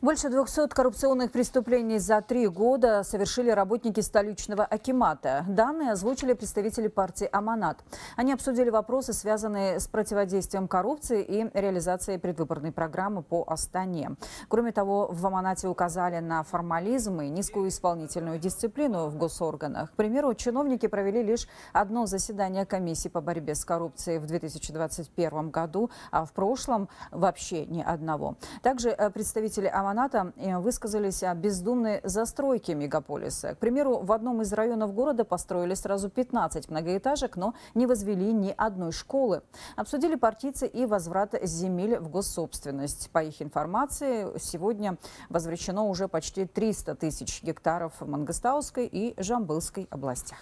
Больше 200 коррупционных преступлений за три года совершили работники столичного Акимата. Данные озвучили представители партии «Аманат». Они обсудили вопросы, связанные с противодействием коррупции и реализацией предвыборной программы по Астане. Кроме того, в «Аманате» указали на формализм и низкую исполнительную дисциплину в госорганах. К примеру, чиновники провели лишь одно заседание комиссии по борьбе с коррупцией в 2021 году, а в прошлом вообще ни одного. Также э, представители «Аманат» Северного НАТО э, высказались о бездумной застройке мегаполиса. К примеру, в одном из районов города построили сразу 15 многоэтажек, но не возвели ни одной школы. Обсудили партийцы и возврат земель в госсобственность. По их информации, сегодня возвращено уже почти 300 тысяч гектаров в Мангостауской и Жамбылской областях.